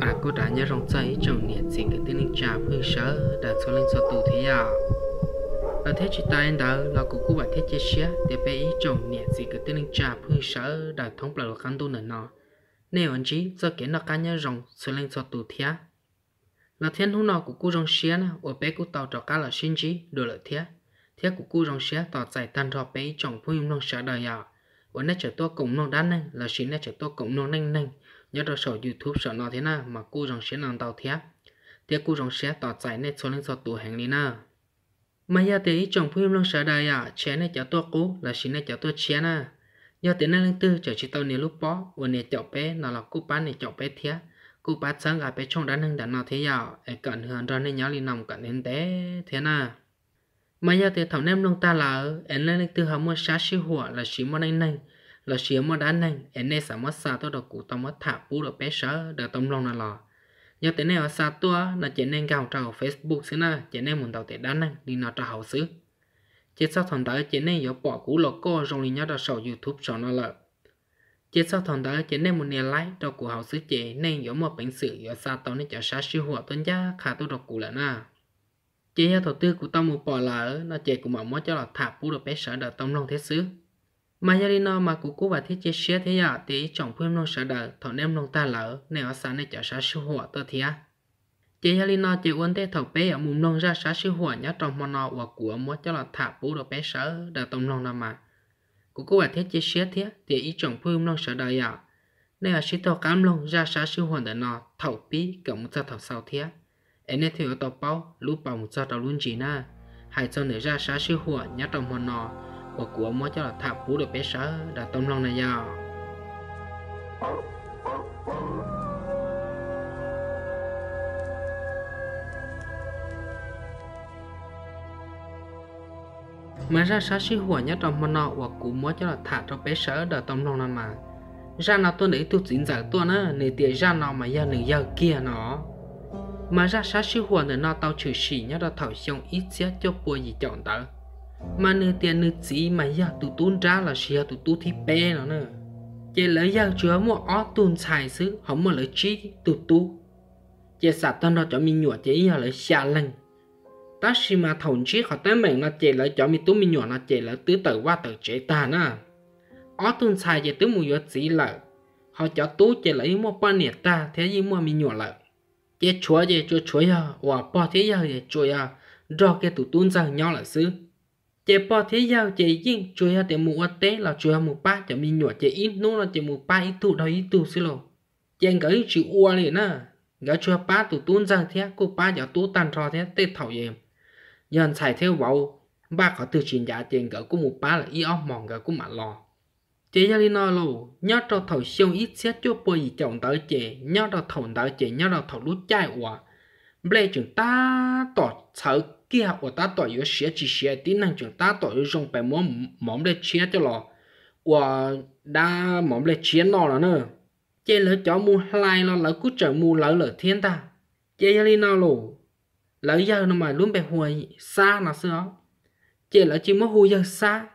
à cô đã nhớ rong chơi trong nhiệt tình cái tiếng linh trà phương sớ đã cho lên cho tù thế à ở thế chỉ tay anh đó là cô cũng bảo thế chia sẻ để bé ý trong nhiệt tình cái tiếng linh trà phương sớ đã thông báo là khăn tu nữa nọ nếu anh chỉ cho cái nó cá nhớ rong cho lên cho tù thế à? là thiên hú nọ của cô rong xía na ở bé của tàu trò cá là sinh chí đồ lợi thiết thiết của cô rong xía tàu giải tan cho bé trong phu nhung nong xá đời à ở nét trở to cổng nong đan nang là xin nét trở to cổng nong nang nang nhớ đó sổ youtube sở nọ thế nào mà cô rong xía làm tàu thiết thiết cô rong xía tàu giải nét số lên số tủ hàng đi na mà giờ thì trong phu nhung nong xá đời à chén nét trở to cố là xin nét trở to chén na giờ thì nét lên tư trở chỉ tàu nè lúc bó ở nè chậu bé nào là cô bán nè chậu bé thiết cú bát sáng gặp bé trong đá nâng đá nào thế nào, ai cận hơn rồi nên nhớ lì nòng cận đến té thế nào mà giờ thì thầm nem nông ta là em lên từ hầm mua sát siêu hùa là chỉ mua nâng nâng là chỉ mua đá nâng em nên sắm mua xa tôi được cụ tao mua thả bú được bé sợ được tông lòng là lò giờ thế này ở xa tua là chỉ nên gào trào facebook xí na chỉ nên muốn tàu tệ đá nâng đi nó trào hậu xứ chỉ sau thầm tới chỉ nên có bỏ cũ lọ co rồi nhớ ra sầu youtube cho nó lợi chỉ sau thằng đó chỉ nên một niềm lái đầu cổ hậu sứ chế nên giống một bệnh sự yếu xa tao nên chả xa siêu hòa tuân gia khá tôi đầu cổ là na chế theo đầu tư của tao một bỏ là nó chế của mỏng mới cho là thả phú được bé sở đờ tông long thế xứ mà gia đình nó mà của cố và thiết chế xe thế giờ à, thì chồng phim long sở đờ thằng em long ta lỡ nên ở xa nên chả xa siêu hòa tôi thia chỉ gia đình nó chỉ uốn thế thầu bé ở mùng long ra xa siêu hòa nhá trong mòn nó của của mới cho là thả phú được bé sở đờ tông long là mà của cô bà thiết chế xế thiết thì ý trọng phương long sợ đời à nên là sĩ tàu cám luôn ra xã sư hoàn đại nọ thẩu bí cộng một gia thầu sau thiết em nên theo tàu bao lúc bảo một gia tàu luôn chỉ na hãy cho nể ra xã sư hoàn nhát trong hoàn nọ của của mới cho là thạp phú được bé sở đã tông long này giàu mà ra sa sĩ hùa nhất trong mà nọ hoặc cú múa cho là thả cho bé sở đờ tâm lòng nằm mà ra nào tôi để tôi chính giải tôi nữa nể tiền ra nào mà giờ nể giờ kia nó mà ra sa sĩ hùa nể nào tao chửi xỉ nhất là thảo xong ít xé cho bùa gì chọn tớ mà nể tiền nể chỉ mà giờ tụi tuôn ra là xìa tụi tu thì bé nó nữa chỉ lấy giờ chứa mua ó tuôn xài xứ không mà lấy chi tụi tu chỉ sạt tao đó cho mình nhủa chỉ giờ lấy xà lành ta mà thồng chí khó tới mệnh là chế lợi cho mi tú mi nhỏ là chế lợi tứ tử qua tử chế ta na. Ở tuần xài chế tứ mù yếu chí lợi. Họ cho tú chế lợi mua ba nhiệt ta thế gì mua mi nhỏ lợi. Chế chúa chế chúa chúa ya, và bò thế ya chế chúa ya, do cái tụ tuôn rằng nhau là sư. Chế bò thế ya chế yên chúa ya tế mù ở tế là chúa ya mù ba cho mi nhỏ chế ít nô là chế mù ba ít tụ đó ít tụ sư lộ. Chế ngỡ chữ ua liền na. Gã chúa ba tụ tuôn rằng thế, cô ba giáo tú tàn trò thế, tê thảo dèm. Yon xài theo bầu, ba có từ chuyển giá dạ tiền gỡ của một ba là y óc mòn gỡ của mặt lò. Chế gia lý nói lù, nhớ cho thầu siêu ít xét cho bơi gì chồng tới chế, nhớ cho thầu tới chế, nhớ cho thầu lút chai qua Bê chúng ta tỏ sợ kia của ta tỏ yếu xế chỉ xế tí năng chúng ta tỏ yếu dùng bài móm móm để chế cho lò. của đa móm để chế nó là nữa. Chế lỡ chó mua lại nó lỡ cứ trở mua lỡ lỡ thiên ta. Chế gia lý nói lù, lỡ giờ nó mà luôn bị hồi xa nó xưa chị lỡ chỉ mới hồi giờ xa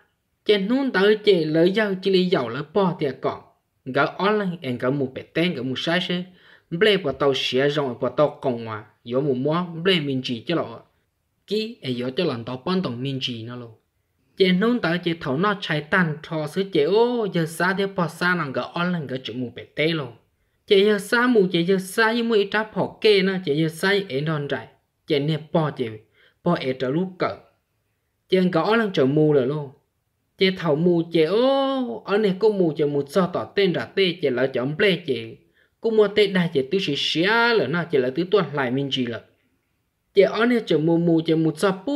chị nôn tới chị lỡ giờ chỉ lý giàu lỡ bỏ tiền cỏ gỡ online em gỡ một bé tên gỡ một sai xe ble bỏ tàu xé rồi bỏ tàu còng mà yếu một mua ble mình chỉ cho lỡ, kí em yếu cho lần tàu bắn tổng mình chỉ nó luôn chị nôn tới chị thấu nó chạy tan thò sứ chị ô giờ xa thì bỏ xa nàng gỡ online gỡ chữ một bé tên luôn chị giờ xa mù chị giờ xa như mới tráp họ kê nó chị giờ xa em đòn chạy chèn nè bò chèo bò ẹ trở lúc cỡ chèn gõ lăng trở mù là lô chè thầu mù chè ô ở nè cô mù chè mù sao tỏ tên ra tê chè lỡ chấm ple chè cô mua tê đa chè tứ sĩ xía là na chè lỡ tứ tuần lại mình gì là chè ở nè chè mù mù chè mù sao pu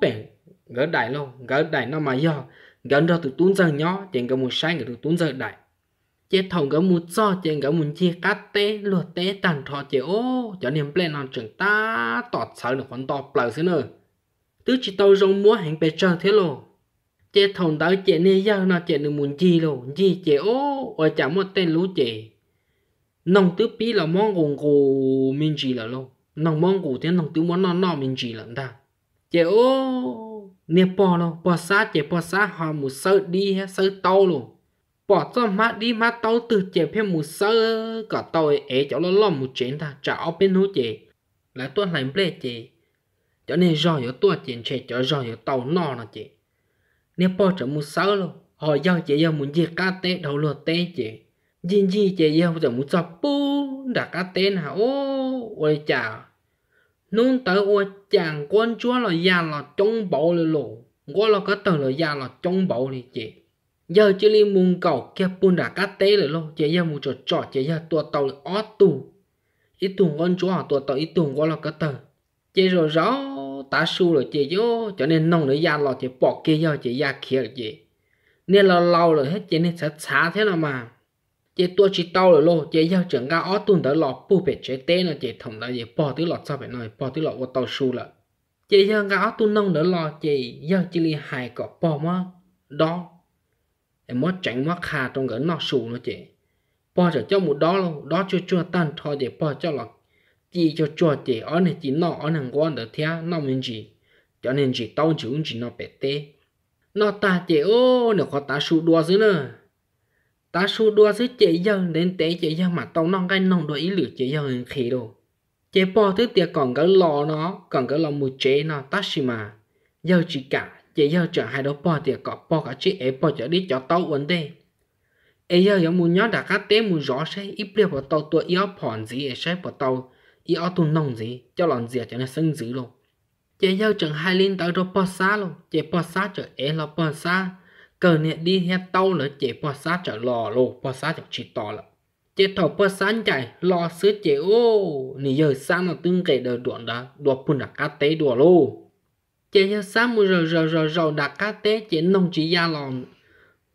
bèn gỡ đại lô gỡ đại nó mà do gần đó từ tuấn giờ nhỏ chè gỡ mù sáng người từ tuấn giờ đại chế thòng gấu mù cho chế gấu mù chia cắt tê luật tê tàn thọ chế ô cho niềm ple non trường ta tọt sợ được con tọt bờ xứ nữa tứ chỉ tàu rong múa hàng bề trời thế lô chế thòng đảo chế nê giờ nó chế được mù chi lô chi chế ô ở chả một tên lú chế nông tứ pí là mong gồm gù mình chỉ là lô nông mong gù thế nông tứ món non non mình chỉ là ta chế ô nè bò lô bò sát chế bò sát họ mù sợ đi hết sợ tàu lô bỏ cho má đi má tao từ chế phê mù sơ cả tao ấy cháu nó lo một chén ta trả ở bên hú chế là tôi làm bể chế cho nên rồi ở tôi chén chế cho rồi ở tàu nọ là chế nên bỏ cho mù sơ luôn họ giao chế giao muốn gì cá té đầu lo té chế gì gì chế giao cho mù cho bu đã cá té nào ô ôi chà nôn tới ôi chàng quân chúa là già là trong bộ rồi lộ qua là cái tờ là già là trong bộ này chế giờ chỉ li mùng cầu kia bún đã cắt tế rồi lo chỉ giờ mùng trò trò chỉ giờ tua tàu là ót tù ít tuồng con chúa tua tàu ít tuồng con là cái tờ chỉ rồi rõ ta su rồi chỉ vô cho nên nông nữa ra lò chỉ bỏ kia giờ chỉ ra kia rồi chỉ nên là lâu rồi hết chỉ nên sẽ xả thế nào mà chỉ tua chỉ tàu rồi lo chỉ giờ chẳng ga ót tuồng tới lò bu bẹt chế tế nữa, chỉ thùng lại chỉ bỏ tới lò sao phải nói bỏ tới lò qua tàu su là chỉ giờ ra ót tuồng nông nữa lò chỉ giờ chỉ li hài cọ bỏ mà đó em mất tránh mắc hà trong gần nọ sù nó chị bỏ cho cho một đó luôn đó cho cho tan thôi để bỏ cho là chỉ cho cho chị ở này chỉ nọ ở hàng quan được thea nó mình chỉ cho nên chỉ tao chỉ chỉ nó bẹt tê nó ta chị ô nó có ta sù đua dưới nữa ta sù đua dưới chị dân đến tế chị dân mà tao non cái nông đôi ý lửa chị dân khí đâu chị bỏ thứ tiệc còn cái lò nó còn cái lò mù chế nó ta xì mà giờ chỉ cả chỉ giờ chở hai đứa bò thì có bò cả chị ấy bò chở đi cho tàu vấn đề ấy giờ giống muốn nhớ đã cá té muốn rõ sẽ ít bia vào tàu tuổi yếu phòn gì ấy sẽ vào tàu yếu tu nông gì cho lòng gì cho nó sinh dữ luôn chỉ giờ chẳng hai linh tàu rồi bò xa luôn chỉ bò xa chở ấy là bò xa cờ nè đi theo tàu nữa chỉ bò xa chở lò luôn bò xa chở chỉ to lắm chế thọ bò sáng chạy lo sứ chế ô nỉ giờ sao mà tương kể đời đoạn đó, đùa phun đã cá té đùa lô chế cho sáng mu rồi rồi rồi rồi đặt cá té chế nông chỉ gia lòng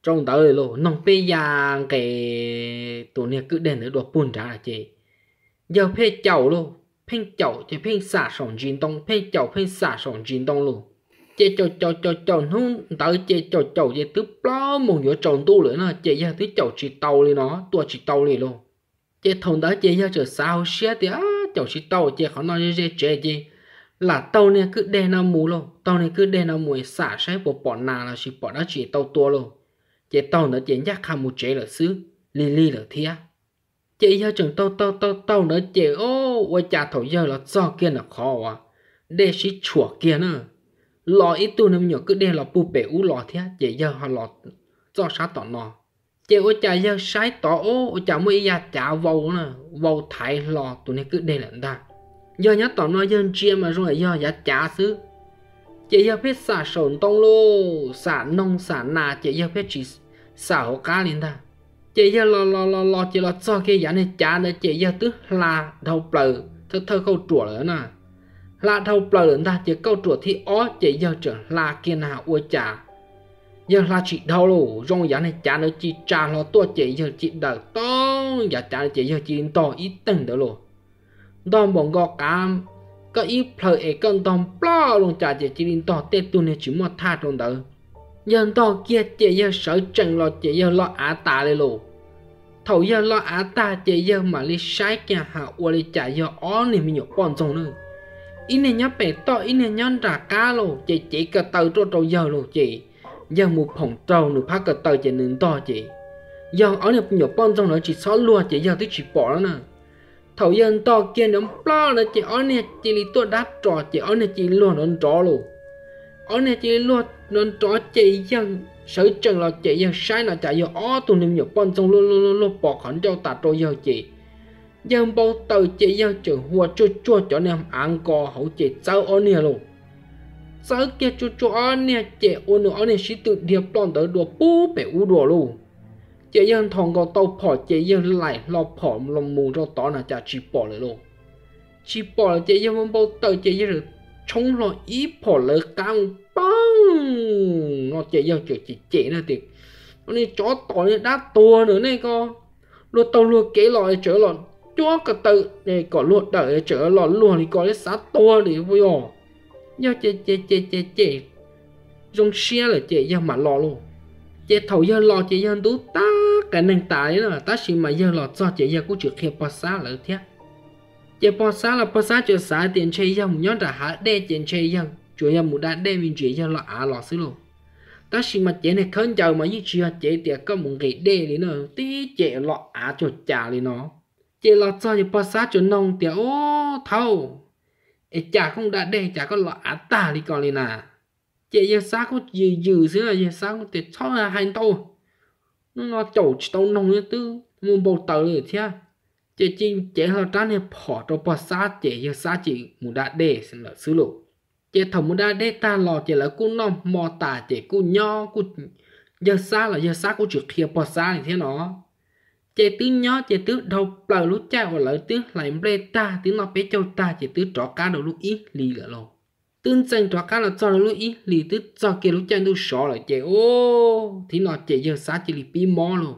trong tới lộ nông phê gia cái tổ này cứ đến nữa đồ bùn ra chị giờ phê chậu luôn phê chậu chế phê xả sòng chín tông phê chậu phê xả sòng chín tông luôn chế chậu chậu chậu chậu nung tới chế chậu chậu chế tứ bao mùng giữa trồng tu lửa nó chế giờ tứ chậu chỉ tàu lên nó tua chỉ tàu lên luôn chế thùng tới chế giờ chờ sao xé thì á chậu chỉ tàu chế khó nói gì chế chế là tàu này cứ đè nó mù luôn, tàu này cứ đè nó mù xả xe bộ bọn nào là chỉ bọn nó chỉ tàu tua luôn. chế tàu nó chế nhắc hàm một chế là xứ li li là thia chế giờ chừng tàu tàu tàu tàu nó chế ô ôi chả thầu giờ là do kia là khó à để xí chùa kia nữa lò ít tu nằm nhỏ cứ đè là pu bể u lò thia chế giờ họ lò do sát tỏ nò chế ôi chả giờ sai tỏ ô ôi chả mua ya chả vầu nữa vầu thái lò tụi này cứ đè lận ta do nhá tỏ nói dân chia mà rồi do giá trả xứ chị giờ biết xả sồn tông lô xả nông xả nà chị giờ biết chỉ xả hồ cá liền ta chị giờ lo lo lo lo chị lo cho kia giá này trả nữa chị giờ tức là đầu bờ thơ thơ câu trủa nữa nè là đầu bờ nữa ta chị câu trủa thì ó chị giờ trở là kia nào ua trả giờ là chị đâu lù rong giá này trả nữa chị trả lo tua chị giờ chị đỡ to giá trả chị giờ chị to ít từng đó luôn đom bong gò cam có ít phơi ấy con đom blo luôn trả chỉ chỉ linh to tê tu nè chỉ mua tha trong đó dân to kia chỉ giờ sợ chân lo chỉ giờ lo á ta lên lù thầu giờ lo á ta chỉ giờ mà li sai kia hạ ua li trả giờ ó này mình nhổ bọn trong nữa ít này nhá bể to ít này nhá trả cá lù chỉ chỉ cả tàu cho tàu giờ lù chỉ giờ một phòng trâu nửa phá cả tàu chỉ nướng to chỉ giờ ở này nhổ bọn trong nữa chỉ xóa lùa chỉ giờ tới chỉ bỏ nó nè thầu dân to kia đóng lo là chỉ ở nè chỉ lý tôi đã trò chỉ ở nè chỉ luôn đón trò luôn ở nè chỉ luôn đón trò chỉ dân sở chừng là chỉ dân sai là chạy giờ ở tu niệm nhập bọn trong luôn luôn luôn luôn bỏ khẩn cho tạt trôi giờ chỉ dân bao tờ chỉ dân chữ hùa chua chua cho nên ăn cò hậu chỉ sau ở nè luôn sau kia chua chua ở nè chị ôn ở nè sĩ tự điệp toàn tới đùa bú bể u đùa luôn chế dân thong có tàu phò chế dân lại lo phò lòng mù rồi đó là chả chỉ bỏ lại luôn chỉ bỏ là chế dân muốn bao tờ chế dân rồi chống lo ý bỏ lại cao bông nó chế dân kiểu chỉ chế là tiền nó đi chó tỏi đá tua nữa này co luôn tàu luôn kế lòi chở lòn chúa cả tự này có luôn đợi chở lòn luôn thì có cái sát tua thì vui ồ nhau chế chế chế chế chế dùng xe là chế dân mà lo luôn chế thầu giờ lò chế giờ đủ ta cái nền tài là ta chỉ mà giờ lò cho chế giờ cũng chưa khi bỏ xa lỡ thế chế bỏ xa là bỏ xa chưa xa tiền chơi giờ muốn nhớ đã hạ đê tiền chơi giờ chủ giờ muốn đã đê mình chế giờ lò à lò xí luôn ta chỉ mà chế này khấn chờ mà như chưa chế tiệt có một cái đê đi nữa tí chế lọ à cho trả đi nó chế lọ cho thì bỏ xa cho nông tiệt ô thâu chả không đã đê chả có lọ à ta đi còn đi nào chị giờ xa có gì dữ xứ là giờ xa có thể cho là hành tàu nó chậu tàu nông như tư muốn bầu tàu rồi thế chị chị chị họ ta này bỏ cho bỏ xa chị giờ xa chị muốn đã để xin là xứ lộ chị thầm muốn đã để ta lò chị là cô nông mò tả chị cô nho cô giờ xa là giờ xa cô chịu thiệt bỏ xa thì thế nó chị tứ nhó chị tứ đầu bờ lúc cha và lỡ tứ lại bê ta tứ nó bé châu ta chị tứ trọ cá đầu lúc ít lì lỡ lộ tương chân tỏa cá là cho là lúc ý lì tức cho kia lúc chân tôi sợ là chạy ô thì nó chạy giờ xa chỉ lì pi mò luôn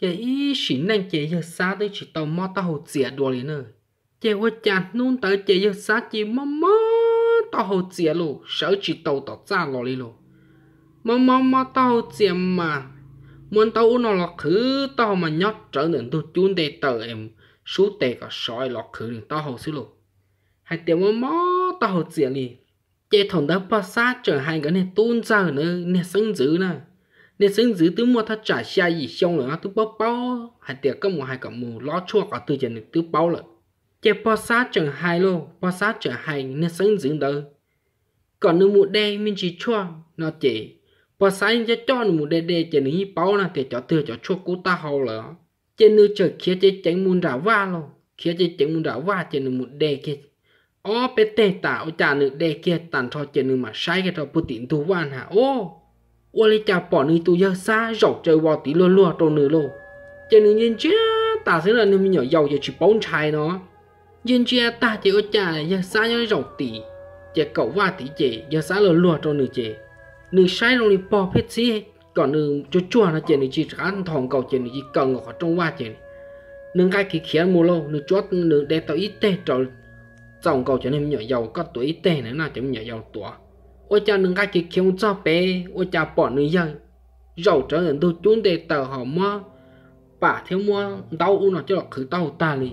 chạy ý chỉ nên chạy giờ xa tới chỉ tàu mò tao hồ chìa đùa liền nữa chạy qua chặt nôn tới chạy giờ xa chỉ mò mò tao hồ chìa luôn sợ chỉ tàu tỏ ra lò lì luôn mò mò mò tao hồ mà muốn tao nó là khứ tao mà nhót trở nên tôi chun để tờ em số tệ cả sỏi lọt khứ tao hồ xí luôn hai tiếng mò mò ta hồ này, lì chế thòng đã pa sát trở hai cái này tôn ra ở nơi này sưng dữ nè nên sinh dữ tứ mua thật trả xe gì xong rồi tứ bao bao hai tiệc có một hai cặp mù lo chua cả từ giờ này tứ bao lận chế pa sát trở hai lô pa xa trở hai nên sinh dữ đó, còn nước mù đen mình chỉ chua nó chỉ xa anh chế cho nước mù đen đen chế nước bao là tiệc cho từ cho chua cô ta hầu rồi, chế nước chờ kia chế tránh mù đã va lô kia chế tránh mù đã va chế nước mù đen kia ó bê tê tà ô chà nữ kia tàn thọ chê nữ mà sai cái thọ bù tín tu vàn hả ô ô lê chà bỏ nữ tu dơ xa rọc chơi bò tí lô lô trô nữ lô chê nữ nhìn chê tà sẽ là nữ nhỏ giàu cho chỉ bốn trai nó nhìn chê ta chê ô chà xa dơ rọc tí chê cậu va tí chê dơ xa lô lô trô nữ chê nữ sai rong đi bò phết xí còn nữ chua chua nó chê nữ chỉ ăn thòng cầu chê nữ chỉ cần ngọt trong va chê nữ cái kỳ khiến mù lô nữ chót nữ đẹp tạo ít tê trò trong câu chuyện em nhỏ dầu có tuổi tệ nữa là chúng nhỏ dầu tuổi ôi cha đừng cái chỉ kiếm cho bé ôi cha bỏ nữ dân dầu trở nên tôi chúng để tờ họ mua bà thiếu mua đau u nó cho là khử đau ta đi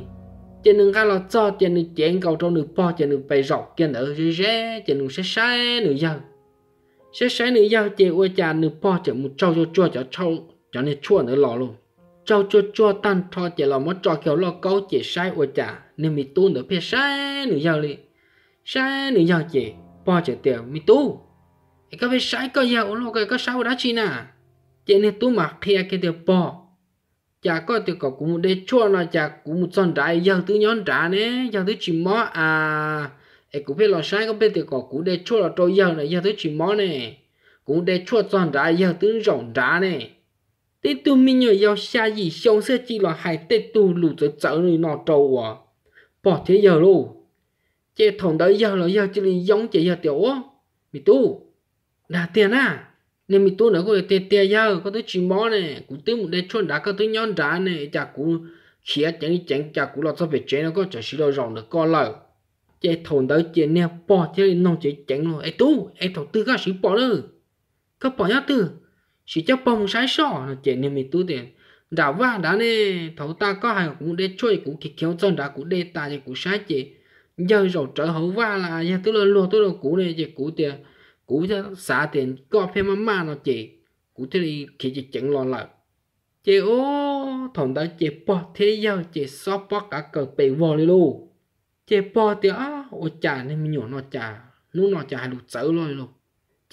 trên nâng cái là cho trên nâng chén cầu trong nâng bỏ trên nâng bày rọc trên nâng rê rê trên nâng sẽ sai nữ dân sẽ sai nữ dân chỉ ôi cha nâng bỏ trên một trâu cho chua cho trâu cho nên chua nữa lò luôn trâu cho chua tan thọ chỉ là mất trò kiểu lo câu chỉ sai ôi cha nên mi tu nữa phía sai nữa giàu đi sai nữa giàu chị bỏ chạy tiền mi tu cái cái sai cái giàu nó cái có sao đã chi nà chị nên tu mà kia cái tiền bỏ chả có từ à, cậu cũng để cho nó chả cũng một son trái giàu thứ nhón trả nè giàu thứ chỉ mó à cái cũng biết lo sai có biết từ cậu cũng để cho là trôi giàu này giàu thứ chỉ mó nè cũng để cho son trái giàu thứ rộng trả nè tết tu mình nhớ giàu xa gì xong sẽ chỉ là hai tết tu lụt tới chở này nó trâu à bỏ thế giờ luôn chế thòng đấy giờ là giờ chỉ là giống chế giờ tiểu mì tu đã tiền à nên mì tu nữa có tiền tiền giờ có tới chỉ món này cũng tới một đây chôn đã có tới nhon đá này chả cũng khía chẳng đi chẳng chả cũng lọt cho về chế nó có chả xí đâu rộng được con lời chế thòng đấy chế nè bỏ thế nông chế chẳng luôn ấy tu ấy thầu tư các sĩ bỏ nữa các bỏ nhá tư sĩ chắc bông sái sọ là chế nên mì tu tiền đã va đã nè thấu ta có hàng cũng để chơi cũng kịch kéo chân đã cũng để ta thì cũng sai chị giờ rồi trở hậu va là giờ tôi lên luôn tôi là cũ này chị cũ tiền cũ xả tiền có mà mama nó chị cũ thế thì khi chị chẳng lo lại chị ô thằng đã chị bỏ thế giờ chị xóa bỏ cả cờ bị vò đi luôn chị bỏ thì á ô chả nên mình nhổ nó chả nó nó chả đủ sợ luôn luôn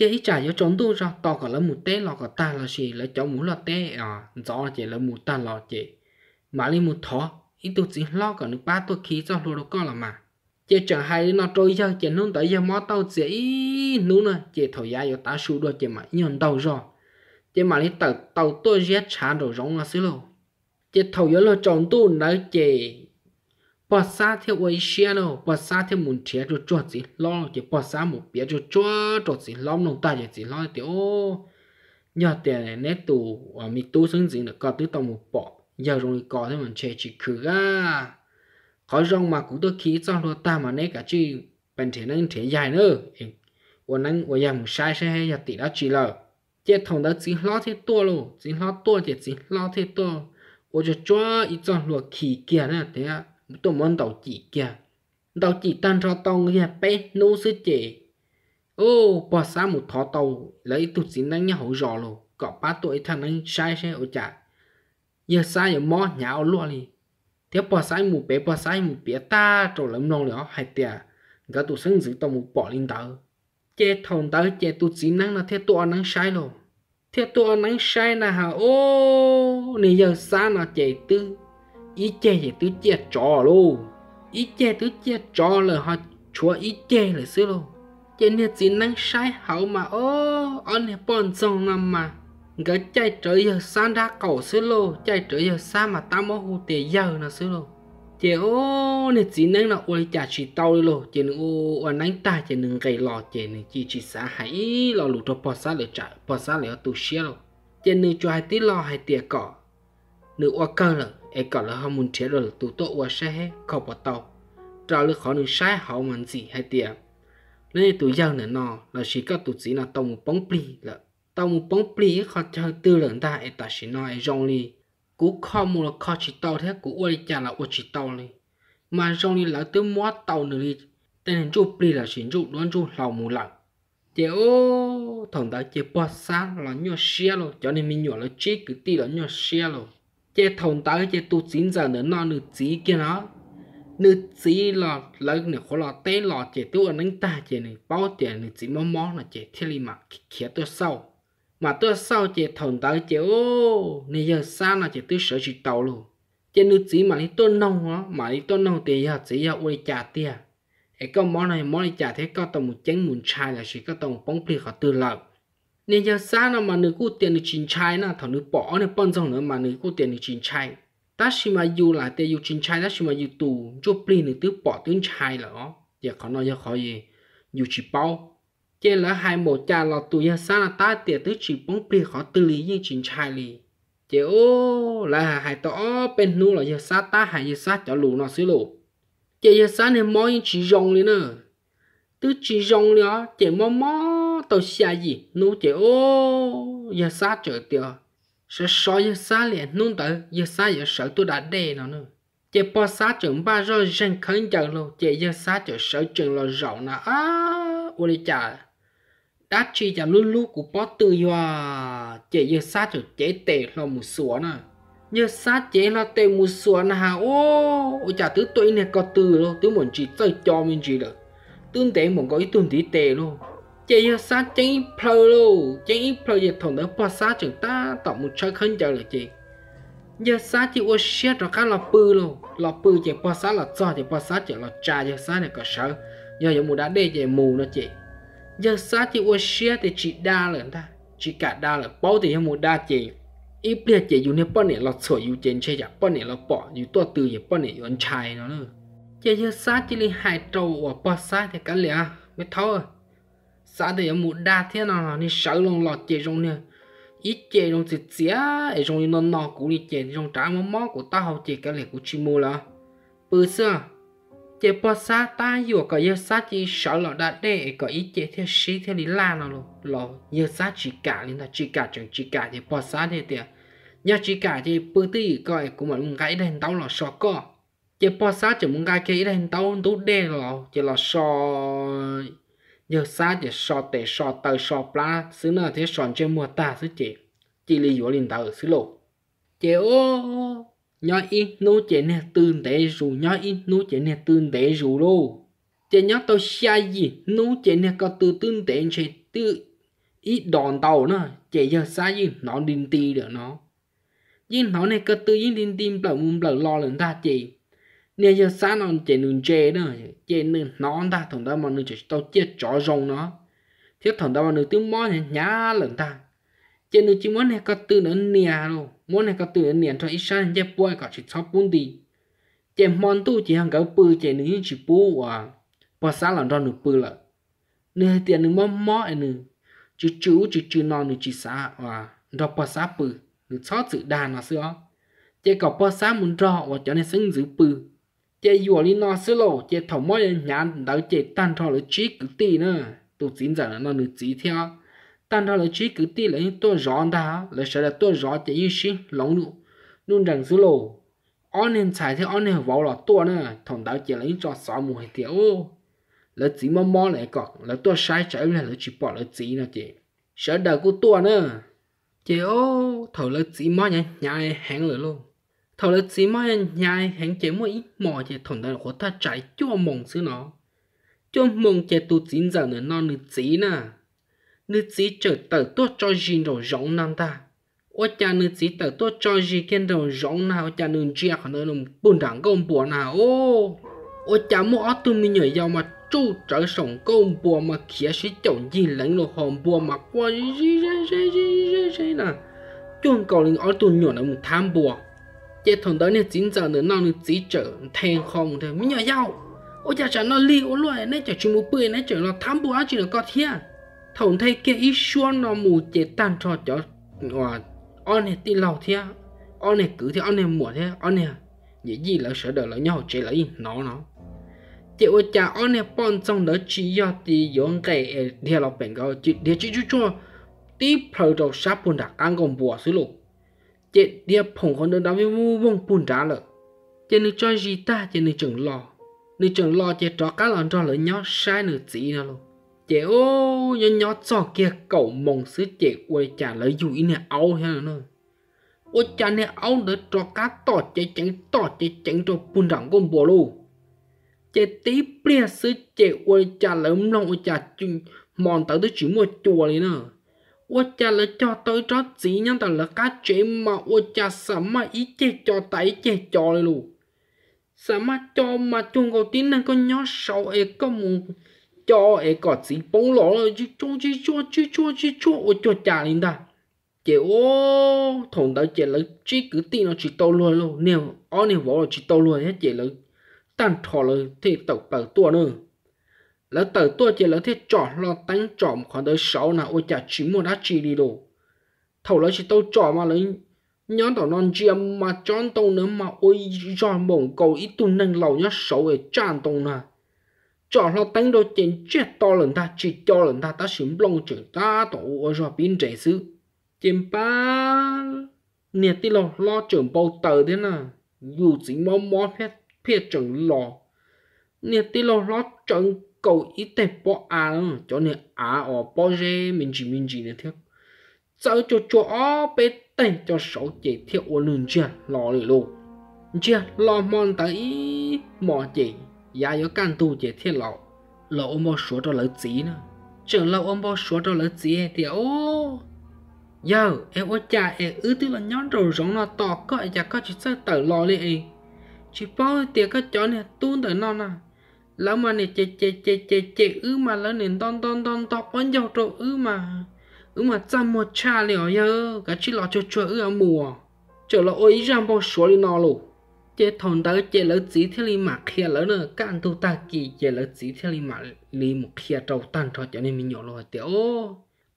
chỉ ít trả cho chúng tôi ra to cả là một té lọ cả ta là gì là cháu muốn là té à rõ là chỉ là một ta là chỉ mà lên một thọ ít tôi chỉ lo cả nước ba tôi khí cho lúa đó con là mà chỉ chẳng hay nó trôi ra chỉ nôn tới giờ mó tao dễ nôn à chỉ thổi ra cho ta sưu đôi chỉ mà nhận đầu rồi chỉ mà lên tàu tàu tôi giết chán rồi giống là xí lô chỉ thổi ra là chồng tôi nói chỉ bỏ xa theo ấy xe nó bỏ xa theo muốn trẻ cho cho gì lo chỉ bỏ xa một bé cho cho cho gì lo nông ta chỉ lo thì ô nhờ tiền này nét tù ở ờ, mi tu xứng gì là có tứ tông một bỏ giờ rồi có thế mình chơi chỉ khử ra khó rong mà cũng tôi khí cho nó ta mà nét cả chi bên thế nên thế dài nữa của năng của nhà một sai sẽ hay giờ tỷ đã chỉ là chết thằng đó chỉ lo thế to luôn chỉ lo to thì chỉ lo thế to cho cho khí 我就抓一张落起见了，等下。tôi muốn tàu chỉ kia tàu chỉ tan ra tàu nghe bé nô sư chị ô bỏ xa một thọ tàu lấy tụt xin năng nhau rõ lô có ba tuổi thằng anh sai xe ở chả giờ sai giờ mò nhạo luôn đi thế bỏ sai một bé bỏ sai một bé ta trổ lắm non đó hai tiệt cả tụi sưng giữ tàu một bỏ lên tàu chế thòng tàu chế tụt xin năng là thế tụi năng sai lô thế tụi năng sai là hà ô nè giờ xa nó chạy tư ít chê thì tứ chia trò lô ít chê tứ chia trò là họ chúa ít chê là xưa lô chê nè chỉ năng sai hậu mà ô ông này bọn sông nằm mà gỡ chạy trở giờ san ra cầu xưa lô chạy trở giờ xa mà ta mô hù giờ là xưa lô chê ô nè chỉ năng là ôi chả chỉ tao lô chê nè ô ô ta chê nè gầy lò chê nè chỉ chỉ xa hãy lò lụt cho bò xa chạy bò xa lửa tù xia lô chê nè cho hai tí lò hai tìa cỏ nửa ô cơ ai cả là ham muốn chế độ tụ tổ qua xe hết không bắt tàu trả lời khó nên sai hậu mà gì hay tiệt nên tụ giang nữa nọ là chỉ các tụ chỉ là tàu một bóng pli là tàu một bóng pli khó cho tư lượng ta ai ta chỉ nói rong li cú kho mua là kho chỉ tàu thế cú uôi trả là uôi chỉ tàu li mà rong li là tư mua tàu nữa li tên chụp pli là chỉ chụp đoán chụp lầu mù lặng chế ô thằng ta chế bớt xa là nhỏ xe rồi cho nên mình nhỏ là chết cứ ti là nhỏ xe rồi chế thòng tới chế tu chín giờ nữa nó nữ chí kia nó nữ chí là lấy nữa khổ là té là chế tu ở nâng ta chế này bao chế nữ chí mò mò là chế thiết lý mà khía tôi sau mà tôi sau chế thòng tới chế ô này giờ sao là chế tôi sợ chỉ tàu luôn chế nữ chí mà đi tôi nông nó mà đi tôi nông thì giờ chỉ giờ uy trả tiền cái con món này món này trả thế có tổng một chén muốn chai là chỉ có tổng bóng phi họ tư lợi nên giờ xa nó mà nữ cụ tiền được chín chai na thằng nữ bỏ nó bận rộn nữa mà nữ cụ tiền được chín chai ta chỉ mà dù là tiền dù chín chai ta chỉ mà dù tù cho pli nữ tứ bỏ tứ chai là ó giờ khó nói giờ khó gì dù chỉ bao chế là hai một cha lọ tù giờ xa là ta tiền tứ chỉ bóng pli khó tư lý như chín chai lì chế ô là hai tỏ bên nu là giờ xa ta hai giờ xa cho lù nó xí lù chế giờ xa này mỗi chỉ rong lên nữa tứ chỉ rong nữa chế mò mò nụ ô, 到下雨，弄得哦，一啥着掉，是少一啥嘞，弄得一啥也少都 đã đầy nó nữa. Chỉ bỏ xã trưởng ba rồi rèn khấn chẳng lâu, chỉ giờ xã trưởng sở trưởng lo rộng là á, ô đi chà. Đã chi chà luôn lúc của bỏ tư hoa, chỉ giờ xã trưởng chế tệ lo mù sủa nè. Giờ xã chế lo tệ mù sủa nè hà, ô, ô chà tứ tuổi này có tư luôn, tứ muốn chỉ chơi cho mình chỉ được. Tương tế muốn có ý tương tí tệ luôn chỉ sa chỉ plo chỉ plo giờ thằng đó bỏ sa chúng ta tổng một chơi hơn giờ là chị giờ sa chị ô xe rồi cá là bự luôn là bự chỉ bỏ sa là cho chỉ bỏ sa chỉ là trà giờ sa này có sợ giờ giờ mù đá đê chỉ mù nó chị giờ sa chị ô xe thì chị đa lần ta chị cả đa là bao thì em mù đa chị ít biết chị dùng nên bao này là sửa dùng trên xe chả bao này là bỏ dùng tua từ giờ bao này dùng chai nó nữa giờ giờ sa chị là hai trâu và bỏ sa thì cả lẽ mới thâu à xã thì em muốn đa thế nào thì sợ luôn lọt chè rong nè ít chè rong thì chía ở trong nó nọ cũng đi chè rong trả mắm mắm của tao học chè cái này của chị mua là bữa xưa chè bò xa ta vừa có giờ xa chỉ sợ lọt đa để có ít chè theo xí theo lý la nào luôn lọ giờ xa chỉ cả nên là chỉ cả chẳng chỉ cả thì bò xa thế tiệt nhà chỉ cả thì bữa tí coi cũng mà muốn gãy đèn tao là sọ co chè bò xa chỉ muốn gãy cái đèn tao đốt đen lọ chè là so giờ xa chỉ so tệ so tờ so pla xứ nào thế sọn chơi mua ta xứ chị chị lì dỗ liền tờ xứ lộ chị ô nhỏ in nô chị nè tương tệ rù nhỏ in nô chị nè tương tệ rù lô chị nhớ tao xa gì nô chị nè có từ tương tệ chị tự ít đòn tàu nữa chị giờ xa gì nó đình ti được nó nhưng nó này có tư yên đình tìm bở mùm bở lo lần ta chị nên giờ sáng nó chỉ nương chê đó chê nương nó ta thằng ta mà nương chỉ tao chia chó rồng nó thiết thằng ta mà nương tiếng món này nhá lần ta chê nương chỉ món này có từ nó nè luôn món này có từ nó nè cho ít sáng chê bôi cả chỉ sáu bốn đi chê món tu chỉ hàng cái bự chê nương chỉ bù à bỏ sáng lần đó nương bự lợ nương tiền nương món món nương chứ chú chứ chứ nó nương chỉ sáng à đó bỏ sáng bự nương sáu chữ đàn mà xưa chê có bỏ sáng muốn rõ và cho nên sinh dữ bự chế dùa li nó xứ lộ chế thầu mỗi nhãn đỡ chế tan thọ lưỡi trí cứ tì nữa tụ chín giờ nó nữ trí theo tan thọ lưỡi trí cứ tì là những tôi rõ đã là sẽ là tôi rõ chế như xí lỏng nụ nụ rằng xứ lộ ông nên chạy thế ông nên vào là tôi nữa thằng đỡ chế là những trò xóa mù hệ tiểu là chỉ mò mò lại cọc là tôi sai trái là là chỉ bỏ là chỉ nó chế sợ đời của tôi nữa chế ô thầu là chỉ mò nhá nhà hẹn lửa luôn thầu lực sĩ mai nhai hẹn chế mỗi mò chế thổn đại khó ta trái cho mong xứ nó cho mong chế tu chín giờ nữa non nữ sĩ nè nữ sĩ trở tờ tốt cho gì đồ rộng nam ta ô cha nữ sĩ tờ tốt cho gì kiên đồ rộng nào cha nữ chia à khỏi nơi lòng bùn đẳng công bùa nào ô ô cha mua tu mi nhảy dao mà chú trở sống công bùa mà khía sĩ chồng gì lãnh đồ hòm bùa mà qua gì gì gì gì gì gì nè chuông cầu ở tu nhỏ là một tham bùa chế thằng đó nè chín giờ nữa nào nữa chỉ trở thèn không thôi, mình nhỏ nhau ôi cha cha nó li ôi loại nè chở chúng mua bưởi nè chở nó tham bùa chỉ nó có thiên thằng thầy kia ít xuân nó mù chế tan cho cho ngoài on này tin lâu thiên on này cứ thế on này mùa thế on này nhỉ gì là sợ đời là nhau chế lấy nó nó chế ôi cha on này bọn trong đó chỉ do thì giống cái theo lọc bèn gọi chỉ để chỉ chú cho tí pro đầu sắp buồn đặc ăn còn bùa xứ lục chế địa phồng con đường đó với vu vong bùn trả lợ chế nữ cho gì ta chế nữ chừng lo nữ chừng lo chế trò cá lòn trò lỡ nhỏ sai nửa chỉ nào luôn chế ô nhó nhỏ trò kia cậu mong sứ chế quay trả lời dù ý này áo hay là nữa ô cha này áo đỡ trò cá tỏ chế tránh tỏ chế tránh cho bùn đẳng con bò luôn chế tí bia sứ chế quay trả lỡ mong ô cha chừng mòn tới tới chỉ mua chùa này nữa 我家了叫都着怎样的了个节嘛？我家什么一节叫打一节叫了喽？什么叫嘛？中国的那个鸟少一个么？叫一个子崩落了，就中就做就做就做，我做家里的。chị ô thùng đó chị là chỉ cứ tin nó chỉ tao luôn luôn nèo ó nèo võ chỉ tao luôn hết chị là tan thọ là thì tộc tờ tua nữa lỡ tờ tua chỉ lỡ thiết trọ lo tánh trọ một khoảng đời sáu nào ôi chả chỉ mua đá chi đi đồ thầu lỡ chỉ tao trọ mà lỡ nhón tao non chi mà chọn tao nữa mà ôi cho mộng cầu ít tu nâng lầu nhá sáu về tràn tao nà trọ lo tánh đồ tiền chết to lần ta chỉ cho lần ta ta xỉm lông chữ ta tổ ôi cho pin trẻ sư tiền ba nhiệt tí lo lo trưởng bầu tờ thế nà dù dính mó mó phép phép trưởng lò nhiệt tí lo lo trưởng cậu ít tệ bỏ à lắm cho nên à ở bỏ rê mình chỉ mình chỉ nè theo cháu cho cho bé tay cho sáu chị theo ô lưng chưa lo lì luôn, chưa lo mòn tới mò chị giá yếu can tu chị theo lò lò ôm bao số cho lỡ chỉ nữa trường lò ôm bao số cho lỡ chỉ thì ô giờ em ở nhà em ư tức là nhón đầu giống nó to có ai chả có chỉ sợ tờ lò lì chỉ bao tiền các chó này tuôn tới non à lão mà này chè chè chè chè chè ư mà lão nè don don don to con dầu trộn ư mà ư mà trăm một cha liều nhớ cái chỉ lọ cho cho ư à mùa chờ lọ ôi rằng bao số đi nó luôn chế thằng ta chế lỡ chỉ theo li mà kia lỡ nữa các anh tu ta kỳ chế lỡ chỉ theo li mà li một kia trâu tan cho cho nên mình nhỏ rồi tiểu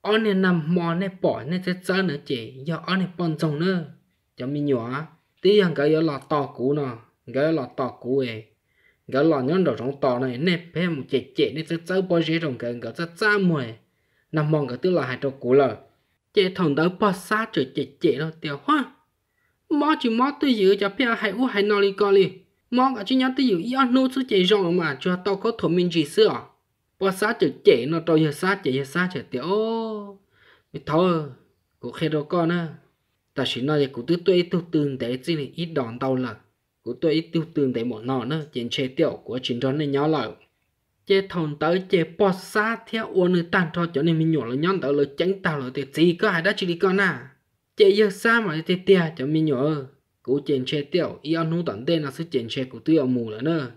ông này nằm mò này bỏ này sẽ chơi nữa chế giờ ông này bận rộn nữa cho mình nhỏ tí hàng cái giờ lọ to cũ nè cái lọ to cũ ấy gỡ lò nhon đồ trong tò này nè bé một chè chè nên sẽ cháu bao giờ trong gần gỡ sẽ xa mùi nằm mong gỡ tức là hai trâu cũ lờ chè thằng đó bao xa trời chè chè đâu tiểu hoa mò chỉ mò tôi giữ cho bé hai u hai nò li con li mò cả chú nhá tôi giữ yêu nô số chè rong mà cho tao có thổ minh gì xưa bao xa trời chè nó tao giờ xa chè giờ xa chè ô mày thôi cũng khéo đâu con á ta chỉ nói về cũng tự tôi tự từng để chỉ là ít đòn tao là của tôi ít tiêu tương tại bọn nó nữa chiến chế tiểu của chiến tròn này nhỏ lại chế thông tới chế bỏ xa theo uốn nữ tàn thọ cho nên mình nhỏ là nhon tới là tránh tao là tiệt gì có ai đó chỉ đi con à chế giờ xa mà tiệt tiệt cho mình nhỏ cú chiến chế tiểu y ăn hú tận tên là sự chiến chế của tôi ở mù là nữa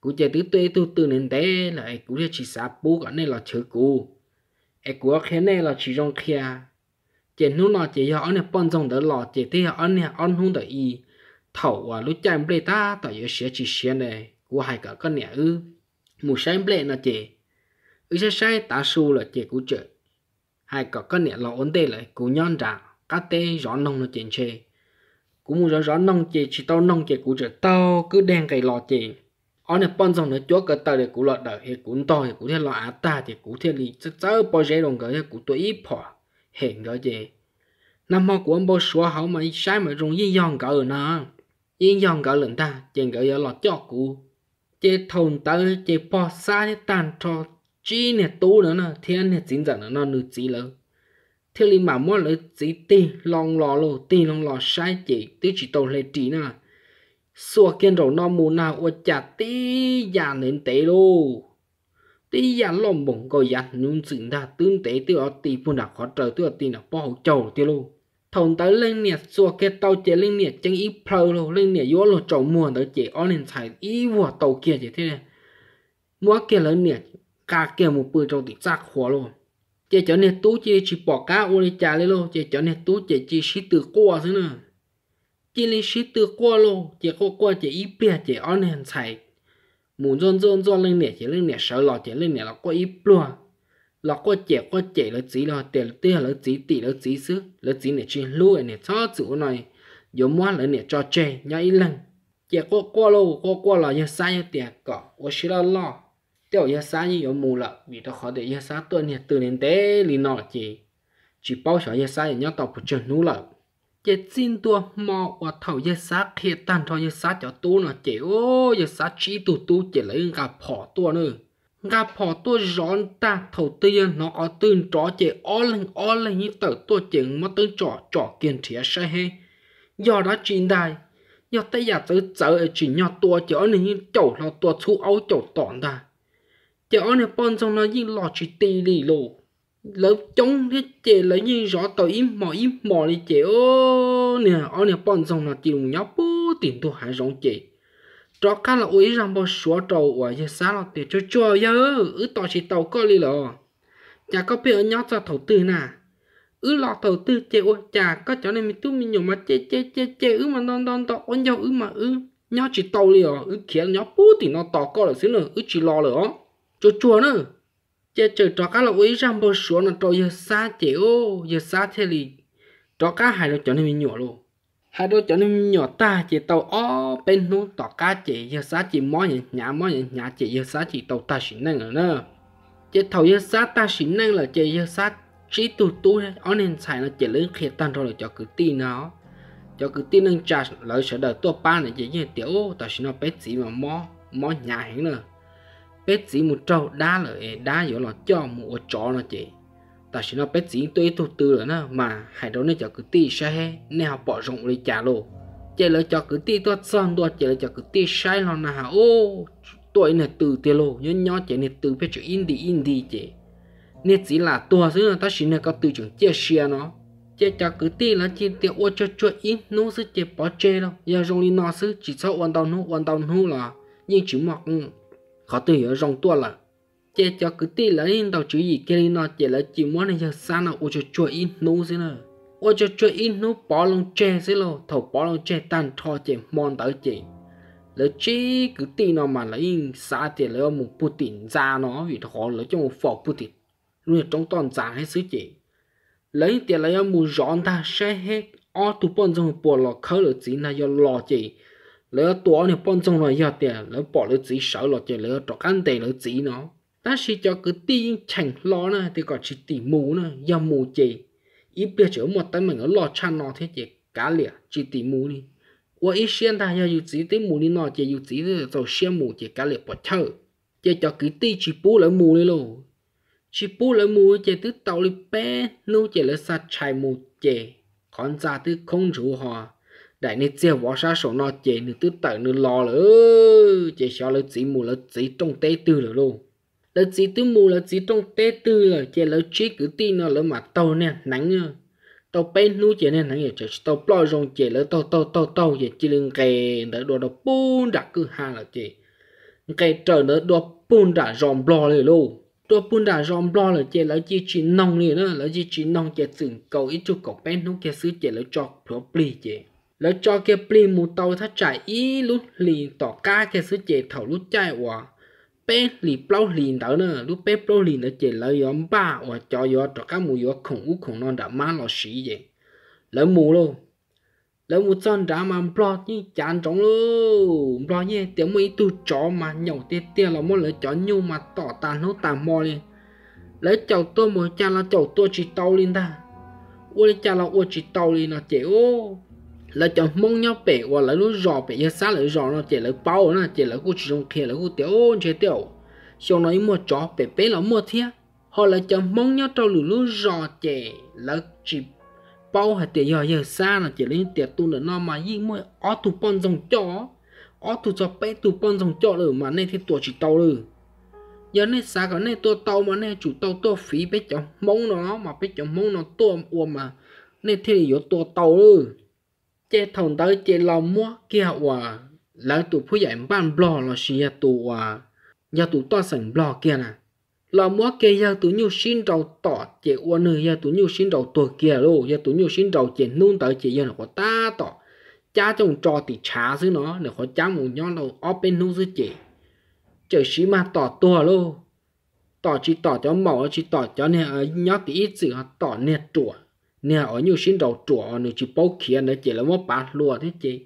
cú chế tứ tê tu từ nên té là cú chế chỉ xa bố cả nên là chữ cú ai của khé này là chỉ trong kia chế nút nó chế họ này bận trong đó lọ chế thế họ này ăn hú tới y thầu à lúc chăm bê ta tại giữa xe chỉ sẽ này của hai cả con nhà ư mù sáng bê nó chị ư sẽ sai ta su là chị của chợ hai cả con nhà lo ổn tê lại cú nhon ra cá tê rõ nông nó chuyện chê cú muốn rõ rõ nông chị chỉ tao nông chị của chợ tao cứ đen cái lò chị ở nè bọn dòng nữa chúa cái tờ để cú lọt đỡ hệ cú to hệ cú thế lọ á ta thì cú thế đi, chắc chắn bao giờ đồng cái cú tuổi ít phỏ hiện rồi chị năm hoa của ông bao số hậu mà sai mà dùng gì dòng cỡ nó yên dòng gỡ lần ta chừng gỡ giờ lọt cho cụ chế thôn tới chế bỏ xa chế tàn trò chi nè tu nữa nè thiên nè chính dẫn nó nữ chỉ lỡ thiên lý mà mua lỡ chỉ tì lòng lò lô tì lòng lò sai chỉ tí chỉ tàu lệ trí nè xua kiên đầu nó mù nào ô chả tí già nến tế lô tí già lòng bụng coi già nún dựng ra tương tế tiêu ở tì phun đã khó trời tiêu ở tì nó bỏ hậu chầu tiêu lô thông tới lên nè xua cái tàu chế lên nè chân ít pro lô lên nè yếu lô trầu mùa tới chế ở nên xài ít vừa tàu kia chế thế nè, mua kia lên nè cả kia một bữa trâu thì xác khó luôn chế trở nên tú chế chỉ bỏ cá ô đi trả lên lô chế trở nên tú chế chỉ xí từ qua thế nè chỉ lên xí từ qua lô chế qua qua chế ít bia chế ở nên xài muốn dọn dọn dọn lên nè chế lên nè sợ lọ chế lên nè là qua ít luôn là có trẻ có trẻ là chỉ là tiền là tiền là chỉ tỷ là chỉ xứ là chỉ này chuyên lúa này cho chủ này giống mua là này cho trẻ nhảy ít lần trẻ có qua lô có qua là nhà sai nhà tiền cỏ ở xí là lo tiêu nhà sai như giờ mù lợ vì đó khó để nhà sai tuần này từ đến té lì nọ chỉ chỉ bao sợ nhà sai nhà tàu phụ trợ nú lợ, chỉ xin tua mò và thầu nhà sai khi tan thầu nhà sai cho tu nó chỉ ô nhà sai chỉ tu tu chỉ lấy cả bỏ tua nữa gà phò tua rón ta thầu tiên nó có tương trọ chế ó lên ó lên như tờ tua chừng mà tương trọ trọ kiên trì sẽ he do đó chín đài do tây giả tứ sợ chỉ nhỏ tua chế ó nên như chậu lo tua thu ấu chậu tỏn ta chế ó này bon trong nó như lò chỉ tì lì lù lỡ chống thế chế lấy như rõ tờ im mò im mò đi chế ó nè ó này bon trong nó chỉ nhóc bố tiền tu hại rong chế cho cá là uý rằng bao số trâu ở giờ sáng là tiền cho cho giờ ứ tàu chỉ tàu có li lò chả có biết ở nhau cho đầu tư nè ứ lọ đầu tư chơi ô chả có chỗ này mình tu mình nhổ mà chê chê chê chê ứ mà non non tàu ôn nhau ứ mà ứ nhau chỉ tàu li lò ứ kia nhau bú thì nó tàu có là xíu nữa ứ chỉ lò lửa cho chua nữa chơi chơi cho cá là uý rằng bao số là trâu giờ sáng chơi ô giờ sáng thế li cho cá hai là chỗ này mình nhổ luôn à đôi cho nên nhỏ ta chỉ tàu ó bên nó tỏ cá chỉ giờ sát chỉ mỏ nhỉ nhà mỏ nhỉ nhà chỉ giờ sát chỉ tàu ta xịn năng rồi nè chỉ tàu giờ sát ta xịn năng là chỉ giờ sát chỉ tụ tụ ó nên xài là chỉ lấy khi tan rồi cho cứ tin nó cho cứ tin nâng trà lời sẽ đợi tua ba này chỉ như tiểu ta xịn nó bé gì mà mỏ mỏ nhà hẳn nè bé gì một trâu đá lời đá vô là cho một chỗ nó chỉ ta chỉ nó bé chỉ tôi thu từ là na mà hãy đó nên cho cứ ti sai he nên họ bỏ rộng lấy trả lộ chỉ lấy cho cứ ti tôi son tôi chỉ lấy cho cứ ti sai lo nào ô tôi này từ tiền lộ nhớ nhớ chỉ này từ phía chữ in đi chỉ nên chỉ là tôi chứ là ta chỉ này có từ chữ chia sẻ nó chỉ cho cứ ti là chỉ tiền ô cho cho in nó sẽ chỉ bỏ chê đâu giờ rộng đi nó sẽ chỉ sau quan đầu nó quan đầu nó là nhưng chỉ mặc ừ, khó từ ở rộng tôi là chế cho cứ tì là in đầu chữ gì kia nó chế là chỉ muốn này sao nó ô cho chua in nô xí nào ô cho chua in nô bỏ lông che xí lo thầu bỏ lông che tan thò chế mòn tới chế là chế cứ tì nó mà là in xa chế là một putin ra nó vì khó là trong một phò putin luôn trong toàn giá hết sức chế lấy tiền là một giòn ta sẽ hết ở tụ bọn trong bộ lọ khơi là chỉ là do lọ chế lấy tụ này bọn trong là do tiền lấy bỏ lấy chỉ sợ lọ chế lấy trọ ăn tiền lấy chỉ nó ta chỉ cho cứ ti chảnh lo nè thì có chỉ tỉ mù nè giờ mù chị ít biết chỗ một tay mình ở lo chăn nó thế chị cá lìa chỉ tỉ mù đi qua ít xem ta giờ dù chỉ tỉ mù đi nọ chị dù chỉ rồi xem mù chị cá lìa bỏ thở chị cho cứ ti chỉ bố lại mù đi luôn chỉ bố lại mù chị tứ tàu đi bé nô chị là sát chài mù chị còn ra tứ không chủ hòa, đại nên chia võ sa sổ nó chị nữa tứ tẩu nữa lo lỡ chị sao lỡ chỉ mù lỡ chỉ trong tay từ lỡ luôn lỡ chỉ tư mù lỡ chỉ trong tê tư lỡ chỉ lỡ chỉ cứ tin nó lỡ mà tàu nè nắng tàu bên nu chỉ nè nắng nhá tàu bò rong chỉ lỡ tàu tàu tàu tàu chỉ chỉ lưng kề đỡ đồ đồ bún đặc cứ hà là chỉ cái trở nữa đồ bún đã rong bò rồi luôn đồ bún đã rong bò lỡ chỉ lỡ chỉ chỉ nong liền nữa lỡ chỉ chỉ nong chỉ sừng cầu ít chút cầu bên nu chỉ xứ chỉ lỡ cho plo pli chỉ lỡ cho cái pli mù tàu thắt chạy ít lút liền tỏ ca cái xứ chỉ thầu lút chạy quá bé li bao lì đó nữa lúc bé bao lì nó chỉ lấy yếm ba và cho yếm cho các mù yếm khủng u khủng non đã mang lo xí vậy lấy mù luôn lấy mù chân đã mang bao như chán trống luôn bao như tiếng mấy tu chó mà nhậu tiết tiết là muốn lấy chó nhu mà tỏ tàn nó tàn mò lên lấy chậu tôi một cha là chậu tôi chỉ tàu lên ta ôi cha là ôi chỉ tàu lên nó à chịu là cho mong nhau bể hoặc là lúc rò bể ya sát là rò nó chỉ là bao nó chỉ là cô chỉ trong kia là cô tiểu chế tiểu nó nói một chó bể bể là mua thia họ là cho mong nhau trong lúc lúc rò chỉ là chỉ bao hay tiền giờ giờ xa là chỉ lên tiền tu nữa nó mà gì mua ó tu pon dòng chó ó tu cho bé tu pon dòng chó rồi mà nên thì tuổi chỉ tàu rồi giờ nên xa cái này tôi tàu mà nên chủ tàu tôi phí bé chồng mong nó mà bé chồng mong nó tôi uổng mà nên thì yếu tôi tàu rồi chế thòng tới chế lòng mua kia hòa là tụ phú dạy ban bò là xì tụ hòa giờ tụ to sảnh bò kia nè là mua kia giờ tụ nhiều xin đầu tỏ chế uo nữ giờ tụ nhiều xin đầu tổ kia lô giờ tụ nhiều xin đầu chế nung tới chế giờ nó có ta tỏ cha chồng trò thì trả xứ nó nó có cha một nhóm đầu open bên nung xứ chế chế xí mà tỏ tua lô tỏ chỉ tỏ cho mỏ chỉ tỏ cho nè nhớ tí ít gì tỏ nè chuột nè ở nhiều sinh đầu trọ nữa chỉ bao kia nữa chỉ là mất bát lúa thế chị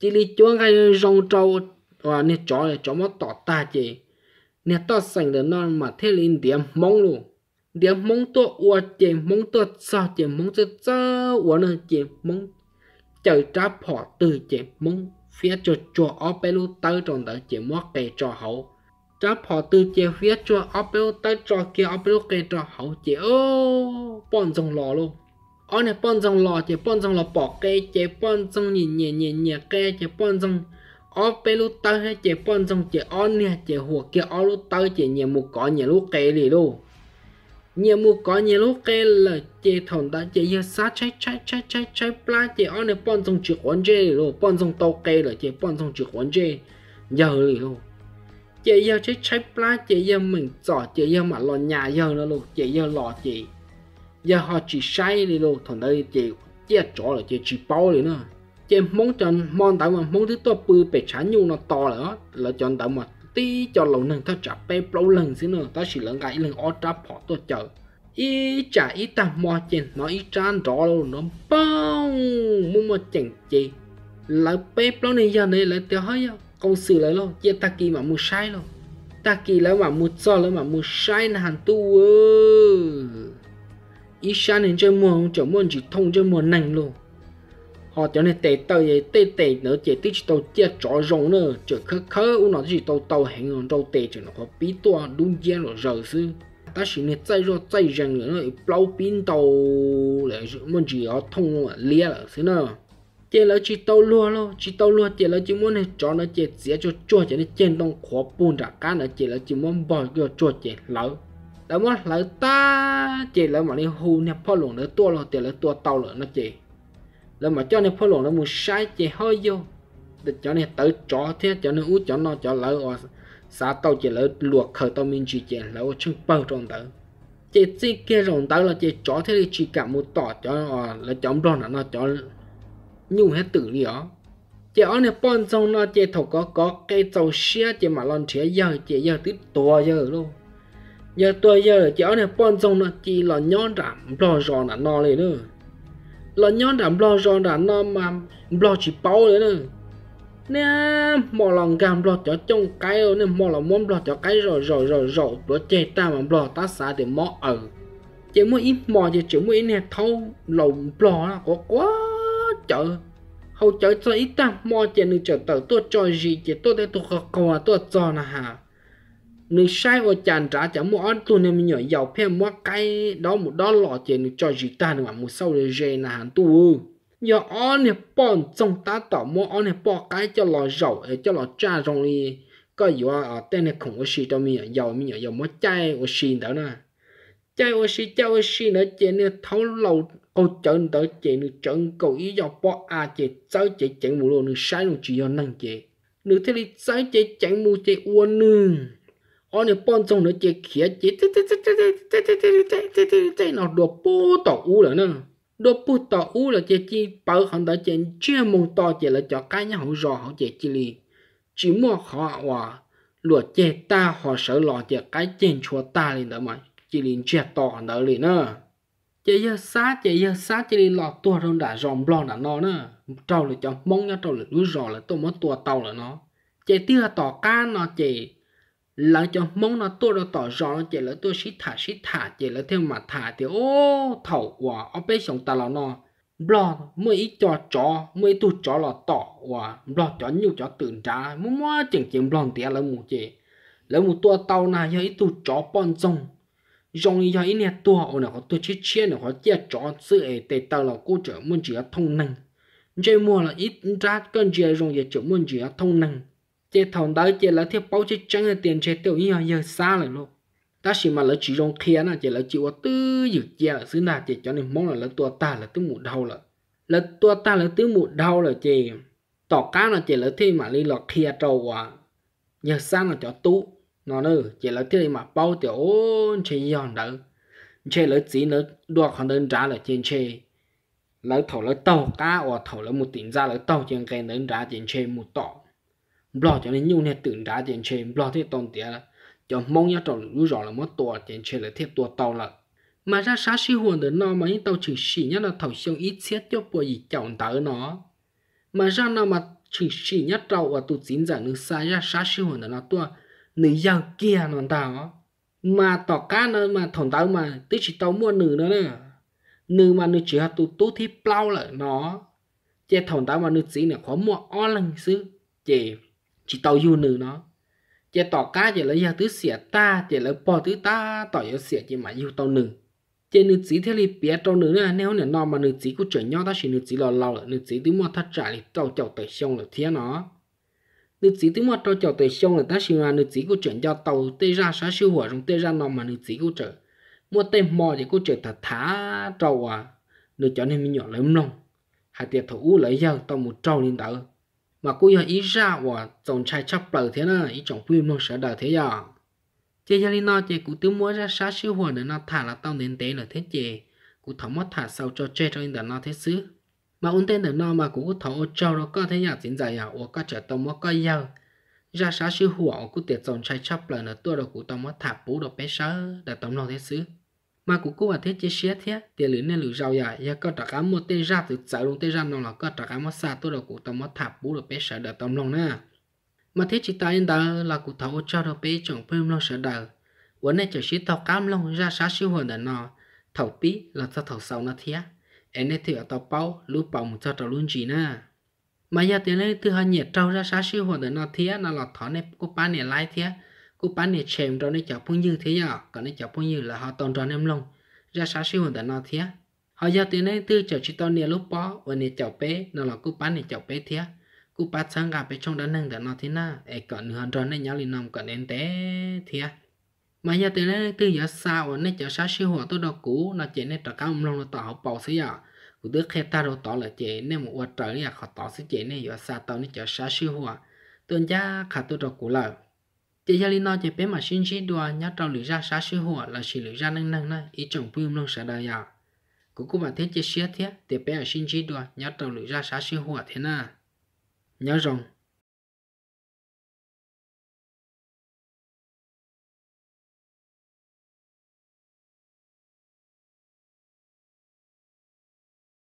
chỉ lý chúa ngay rong trâu và nè chó này chó mất tỏ ta chị nè tỏ sành được non mà thế lên điểm mong luôn điểm mong to ua chị mong to sao chị mong to sao ua nữa chị mong chơi trả bỏ từ chị mong phía cho cho ở bên luôn tới trong đó chị mất cái cho hậu trả bỏ từ chị phía cho ở bên lúc tới cho kia ở bên lúc cái cho hậu chị ô bọn dòng lò luôn ở nè bọn trong lò chỉ bọn trong lò bỏ cái chỉ bọn trong nhẹ nhẹ nhẹ nhẹ cây chỉ bọn dòng ở bên lúc tới hay chỉ bọn dòng chỉ ở nè chỉ hùa kia ở lúc tới chỉ nhẹ một cỏ nhẹ lúc cây gì đâu nhẹ một cỏ nhẹ lúc cây là chỉ thằng đã chỉ giờ sát chạy chạy chạy chạy chạy pla chỉ ở này bọn dòng chỉ quấn chơi gì đâu bọn dòng tàu cây là chỉ bọn dòng chỉ quấn chơi giờ gì đâu chỉ giờ chạy chạy pla chỉ giờ mình chọn chỉ giờ mà lò nhà giờ nữa luôn chỉ giờ lò chỉ giờ họ chỉ sai đi đâu thằng đây chỉ chỉ chỗ là chỉ chỉ bao đi nữa chỉ mong chân mong tao mà mong thứ to bự bể chán nhu nó to là là chân tao mà tí cho lâu nâng tao chả bê lâu lần xí nữa tao chỉ lần cái lần ở trap họ tôi chờ ý chả ý ta mò chèn nó ý chan rõ luôn nó bao muốn mà chèn chì là bê lâu này giờ này là tiêu hơi rồi câu lại luôn chia ta kỳ mà mua sai luôn ta kỳ lại mà mua cho lại mà mua sai là hàng tu ơi ít xa nên chơi mua chỗ mua chỉ thông chơi mua nành luôn họ cho nên tệ tờ vậy tệ tệ nữa chỉ tí tàu chết chỗ rộng nữa chỗ khớ khớ u nó chỉ tàu tàu hẹn rồi tàu tệ cho nó có bí toa đúng gian rồi giờ sư ta chỉ nên chạy rồi chạy rằng nữa lâu pin tàu lại muốn chỉ ở thông luôn lia là thế nào chỉ là chỉ tàu lúa lo chỉ tàu lúa chỉ là chỉ muốn này cho nó chết dễ cho cho chỉ nó trên đông khó buồn ra cá nó chỉ là chỉ muốn bỏ cho cho chỉ lỡ đó muốn là ta chỉ lỡ mà đi hù Napoleon lỡ tua rồi thì lỡ tua tàu lỡ nó chỉ lỡ mà cho Napoleon nó muốn sai chỉ hơi vô để cho nên tự cho thế cho nên út cho nó cho lỡ ở xã tàu chỉ lỡ luộc khởi tàu mình chỉ chỉ lỡ chân bao trong tới chỉ chỉ kia rồng tới là chỉ cho thế thì chỉ cả một tỏ cho nó ờ, là chống đòn là nó cho nhung hết tử đi đó chỉ ở này bọn trong nó chỉ thầu có có cây tàu xe chỉ mà lon chế giờ chỉ giờ tít tua giờ luôn giờ tôi giờ là cháu này bọn dòng nó chỉ là nhón rảm lo rò là no lên nữa là nhón rảm lo rò là no mà lo chỉ bao nữa nữa nè mò lòng gàm lo cho trong cái rồi nè mò lòng mồm lo cho cái rồi rồi rồi rồi bữa chê ta mà lo ta xả thì mò ở chỉ muốn ít mò chỉ chỉ muốn ít nè thâu lòng lo nó có quá chợ hầu chợ cho ít ta mò chỉ nữa chờ tờ tôi cho gì chỉ tôi để tôi khó khó tôi cho là hà nên sai ở chàng trả chẳng mua ăn tu nên mình nhỏ giàu phem mua cái đó một đó lọ tiền cho gì ta nữa một sau để về là hàng tu giờ ăn này bỏ trong ta tỏ mua ăn này bỏ cái cho lọ giàu để cho lọ cha trong đi có gì ở à, tên này không có gì đâu mình nhỏ giàu mình nhỏ giàu mua chai ô xin đó nè chai ô xin chai ô xin nữa chè nên thấu lâu ở chân tới chè nên chân cầu ý giàu bỏ à chè sau chè chẳng mua luôn nên sai luôn chỉ do năng chè nếu thế thì cháu chè chẳng mua chè uôn nương ở nè bọn trong nó chơi khía chế tê tê tê tê tê tê tê tê tê tê tê nó đồ bố u là nè đồ bố tỏ u là chơi chi bảo hắn đã chơi chưa mong to chơi là cho cái nhà hậu rò hậu chơi chi chỉ mua họ hòa lụa chơi ta họ sợ lò chơi cái chơi chùa ta lên đó mà chỉ liền chơi to hắn đó liền chơi giờ sát chơi giờ sát chỉ liền lò tua trong đã ròng blon đã nó nè trâu là cho mong nhau trâu là lúa rò là tôi muốn tua tàu là nó chơi tia tỏ cá nó chơi là cho mong nó tôi nó tỏ rõ nó chỉ là tôi xí thả xí thả chỉ là thêm mà thả thì ô thầu quả ở bên sông ta là nó blo mới cho chó mới tu chó là tỏ quả blo cho nhiều cho tưởng trả mua mua chừng chừng blo thì là một chị là một tua tàu này cho ít tu chó bọn rong rong cho ít nè tua ở nào có tôi chết chết nào có chết chó sự ấy tệ tàu là cô chở muốn chỉ thông năng chơi mua là ít ra cần chơi rong giờ chở muốn chỉ thông năng chế thằng đó chế là thiếu bao chế chân là tiền chế tiêu nhiều giờ xa lại luôn ta chỉ mà là chỉ rong thiên là chỉ là chỉ có tư dự chế là xứ nào chế cho nên mong là là tua ta là tư mụ đau là là tua ta là tư mụ đau là chế tỏ cá là chế là thi mà đi lọt thia trâu quá giờ xa là cho tú nó nữa chế là thi mà bao tiểu ôn chế giòn đỡ chế là chỉ nó đua còn đơn trả là trên chế lấy thầu lấy tàu cá hoặc thầu lấy một tiền ra lấy tàu trên cái đơn trả tiền chế một tọ bỏ cho nên nhiều nét tưởng đá tiền chế bỏ thế tồn tiền là cho mong nhớ trò lũ rõ là mất tòa tiền chế là thiết tòa tàu là mà ra sát sĩ hồn đến nó mà những tàu chỉ sĩ nhất là thầu xong ít xét cho bùa gì chọn tới nó mà ra nó mà chỉ sĩ nhất tàu và tụt dính giả nước xa ra sát sĩ hồn đến nó tòa nữ giàu kia nó tàu mà tỏ cá nó mà thổn tàu mà tí chỉ tàu mua nữ nữa nè nữ mà nữ chỉ hạt tụt tụt thì plau lại nó chế thổn tàu mà nữ chỉ là khó mua o lần xứ chế chỉ tàu du nữ nó chỉ tỏ cá chỉ lấy giờ thứ xỉa ta chỉ lấy bò thứ ta tỏ giờ xỉa chỉ mà yêu tàu nữ chỉ nữ chỉ theo li bé tàu nữ nữa nếu nữa nó mà nữ chỉ cũng chuẩn nhau ta chỉ nữ chỉ lo lâu nữ chỉ tứ mua thắt trả li tàu chậu tới xong là thiên nó nữ chỉ tứ mua tàu chậu tới xong là ta chỉ là nữ chỉ cũng chuẩn cho tàu tê ra sáng siêu hỏa trong tê ra nó mà nữ chỉ cũng trở mua tên mò thì cũng trở thật thả trâu à nữ cho nên mình nhỏ lắm luôn, hai tiệt thủ lấy giờ tàu một trâu lên tao mà cô giờ ý ra và tổng trai chấp lời thế nè ý chồng quy mô sở đời thế giờ chị gia linh nó chị cũng tiêu mua ra sát siêu hồn để nó thả là tao đến tế là thế chị cũng thọ mất thả sau cho chơi cho nên nó thế xứ mà ôn tên là nó mà cũng thọ ô châu nó có thế nhà chính giải à ô có trở tông mất coi giờ ra sát siêu hồn cũng tiệt tổng trai chấp lời là tôi đâu cũng tông mất thả bú đồ bé sớ để tông nó thế xứ mà cũng có thể chia sẻ thế tiền lớn nên lưỡi giàu ya ya có trả cá một tên ra từ sợ luôn tên ra nó là có trả cá mua xa tôi đâu cũng tao mua thạp bú được bé sợ đỡ tao lòng nè mà thế chỉ ta yên đó là cũng thấu cho đâu bé chọn phim lòng sợ đỡ vấn này chỉ chỉ tao cam lòng ra sát siêu hồn đỡ nó thầu bí là tao thầu sầu nó thế em này thì ở tao bao lũ bao một cho tao luôn gì nè mà giờ tiền này từ hai nhiệt trâu ra sát siêu hồn đỡ nó thế nó là thỏ này có ba này lại thế cú bán này chèm đó này chọc phong như thế giờ còn nó chọc phong như là họ toàn tròn em lông ra sáng siêu hồn tại nó thế họ giờ tiền này tư chọc chỉ tòn này lúc bó và này chọc bé nó là cú bán này chọc bé thế cú bán sáng gặp bé trong đó nâng tại nó thế na ấy còn hòn tròn này nhau liền nằm còn đến té thế mà giờ tiền này tư giờ sao và này chọc sáng siêu hồn tôi đâu cũ nó chỉ này trọc cá ông lông nó tỏ họ bầu thế giờ cú đứa khét ta đâu tỏ là chị nên một vật trời là họ tỏ sẽ chị này giờ sao tao này chọc sáng siêu hồn tôi cha khả tôi đâu cũ lại chỉ gia linh nó chỉ bé mà xin chỉ đùa nhá trâu lưỡi ra xá xí hùa là xí lưỡi ra nâng nâng na ý chồng bươm long xả đời à cũng cũng bạn thấy chỉ xía thế thì bé ở xin chỉ đùa nhá trâu lưỡi ra xá xí hùa thế na nhớ rồng